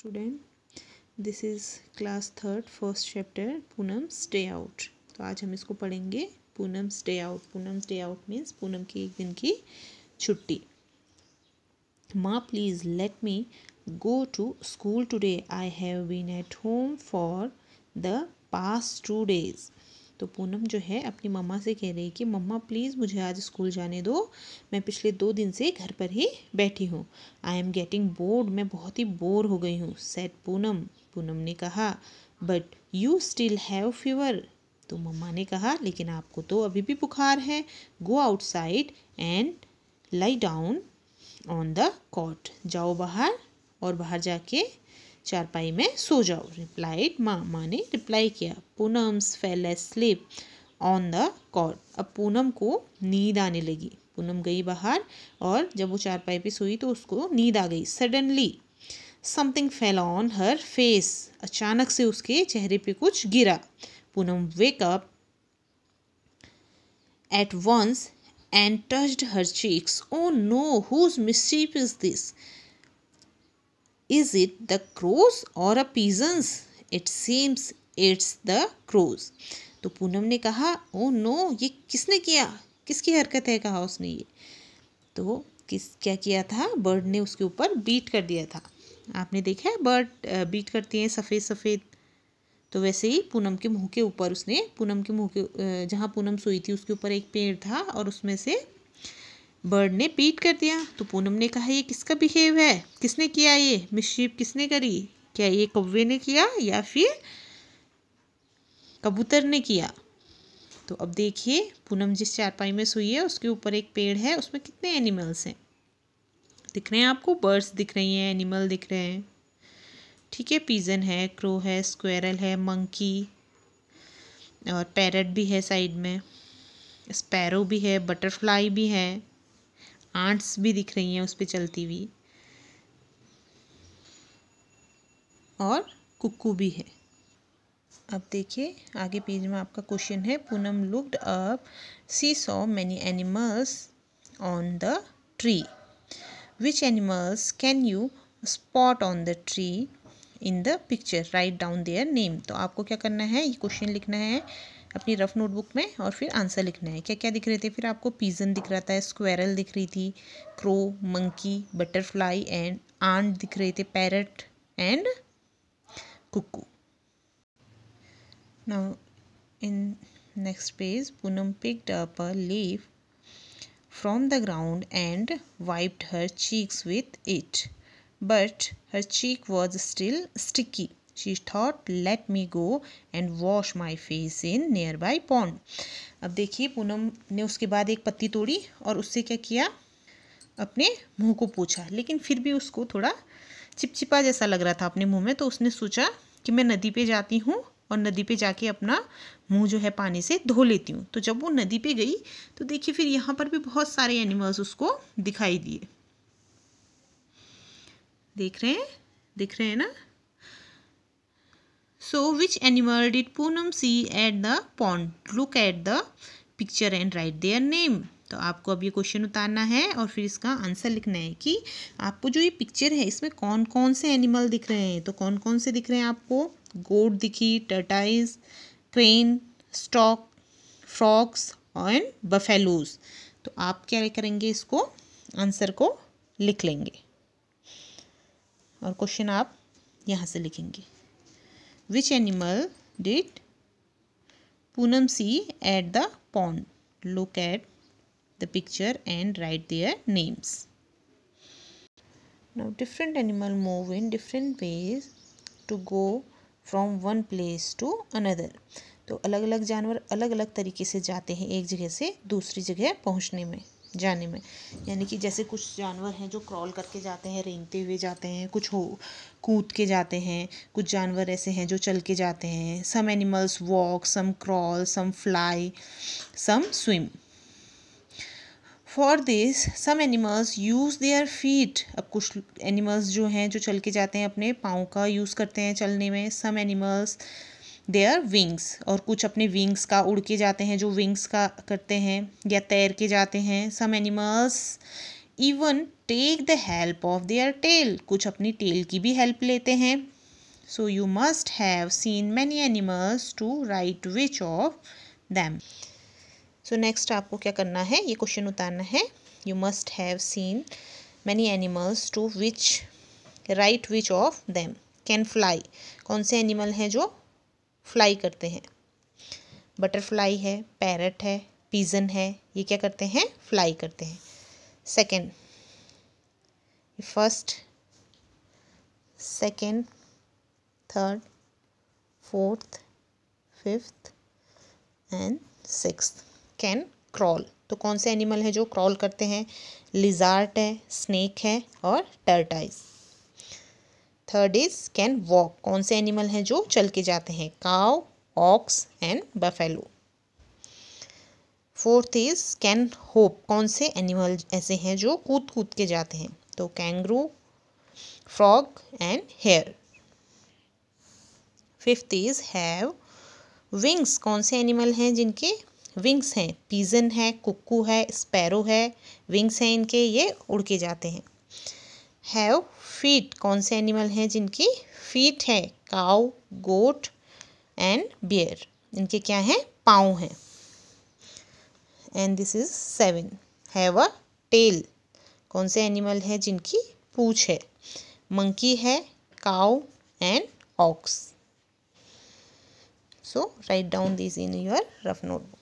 Student this is class third first chapter Poonam stay out तो आज हम इसको पढ़ेंगे Poonam stay out Poonam stay out means Poonam की एक दिन की छुट्टी माँ please let me go to school today I have been at home for the past two days तो पूनम जो है अपनी मम्मा से कह रही कि मम्मा प्लीज़ मुझे आज स्कूल जाने दो मैं पिछले दो दिन से घर पर ही बैठी हूँ आई एम गेटिंग बोर्ड मैं बहुत ही बोर हो गई हूँ सेट पूनम पूनम ने कहा but you still have fever तो मम्मा ने कहा लेकिन आपको तो अभी भी बुखार है go outside and lie down on the cot जाओ बाहर और बाहर जाके चारपाई में सो जाओ रिप्लाइड माँ माँ ने रिप्लाई किया Poonam's fell asleep on the cot अब पूनम को नींद आने लगी पूनम गई बाहर और जब वो चारपाई पे सोई तो उसको नींद आ गई suddenly something fell on her face अचानक से उसके चेहरे पे कुछ गिरा Poonam wake up at once and touched her cheeks oh no whose mischief is this is it the crows or a pigeons it seems it's the crows तो पूनम ने कहा ओ oh नो ये किसने किया किसकी हरकत है कहा उसने ये तो किस क्या किया था बर्ड ने उसके ऊपर बीट कर दिया था आपने देखा है बर्ड बीट करती हैं सफ़ेद सफ़ेद तो वैसे ही पूनम के मुंह के ऊपर उसने पूनम के मुंह के जहाँ पूनम सोई थी उसके ऊपर एक पेड़ था और उसमें से बर्ड ने पीट कर दिया तो पूनम ने कहा ये किसका बिहेव है किसने किया ये मिशीप किसने करी क्या ये कौवे ने किया या फिर कबूतर ने किया तो अब देखिए पूनम जिस चारपाई में सोई है उसके ऊपर एक पेड़ है उसमें कितने एनिमल्स हैं दिख रहे हैं आपको बर्ड्स दिख रही हैं एनिमल दिख रहे हैं ठीक है पीजन है क्रो है स्क्वेरल है मंकी और पैरट भी है साइड में स्पैरो भी है बटरफ्लाई भी है आंट्स भी दिख रही हैं उस पर चलती हुई और कुकू भी है अब देखिए आगे पेज में आपका क्वेश्चन है Poonam looked up she saw many animals on the tree which animals can you spot on the tree in the picture write down their name तो आपको क्या करना है ये क्वेश्चन लिखना है अपनी रफ नोटबुक में और फिर आंसर लिखना है क्या क्या दिख रहे थे फिर आपको पीजन दिख रहा था स्क्वेरल दिख रही थी crow monkey butterfly and ant दिख रहे थे parrot and cuckoo now in next page Poonam picked up a leaf from the ground and wiped her cheeks with it but her cheek was still sticky she thought let me go and wash my face in nearby pond अब देखिए पूनम ने उसके बाद एक पत्ती तोड़ी और उससे क्या किया अपने मुंह को पूछा लेकिन फिर भी उसको थोड़ा चिपचिपा जैसा लग रहा था अपने मुंह में तो उसने सोचा कि मैं नदी पे जाती हूँ और नदी पे जाके अपना मुंह जो है पानी से धो लेती हूँ तो जब वो नदी पे गई तो देखिए फिर यहाँ पर भी बहुत सारे एनिमल्स उसको दिखाई दिए देख रहे हैं दिख रहे हैं ना So which animal did Poonam see at the pond? Look at the picture and write their name. तो आपको अब ये क्वेश्चन उतारना है और फिर इसका आंसर लिखना है कि आपको जो ये पिक्चर है इसमें कौन कौन से एनिमल दिख रहे हैं तो कौन कौन से दिख रहे हैं आपको गोट दिखी टर्टाइज क्रेन स्टॉक फ्रॉक्स और बफेलोज तो आप क्या करेंगे इसको आंसर को लिख लेंगे और क्वेश्चन आप यहाँ से लिखेंगे Which animal did Poonam see at the pond? Look at the picture and write their names. Now different animal move in different ways to go from one place to another तो अलग अलग जानवर अलग अलग तरीके से जाते हैं एक जगह से दूसरी जगह पहुंचने में जाने में यानी कि जैसे कुछ जानवर हैं जो क्रॉल करके जाते हैं रेंगते हुए जाते हैं कुछ हो कूद के जाते हैं कुछ जानवर ऐसे हैं जो चल के जाते हैं some animals walk some crawl some fly some swim for this some animals use their feet अब कुछ एनिमल्स जो हैं जो चल के जाते हैं अपने पाँव का यूज़ करते हैं चलने में सम एनिमल्स देयर विंग्स और कुछ अपने विंग्स का उड़ के जाते हैं जो विंग्स का करते हैं या तैर के जाते हैं some animals even take the help of their tail कुछ अपनी टेल की भी हेल्प लेते हैं so you must have seen many animals too write which of them so next आपको क्या करना है ये क्वेश्चन उतारना है you must have seen many animals too which write which of them can fly कौन से एनिमल हैं जो फ्लाई करते हैं बटरफ्लाई है पैरट है पीजन है ये क्या करते हैं फ्लाई करते हैं second first second third fourth fifth and six can crawl तो कौन से एनिमल है जो क्रॉल करते हैं लिजार्ट है स्नेक है और tortoise third is can walk कौन से एनिमल हैं जो चल के जाते हैं cow ox and buffalo fourth is can hop कौन से एनिमल ऐसे हैं जो कूद कूद के जाते हैं तो kangaroo frog and hare fifth is have wings कौन से एनिमल हैं जिनके विंग्स हैं पीजन है कुक्कू है स्पैरो है विंग्स हैं इनके ये उड़ के जाते हैं हैव फीट कौन से एनिमल हैं जिनकी फीट है काउ गोट एंड बियर इनके क्या हैं पाँव हैं and this is seven have a tail कौन से एनिमल है जिनकी पूछ है मंकी है cow and ox so write down this in your rough notebook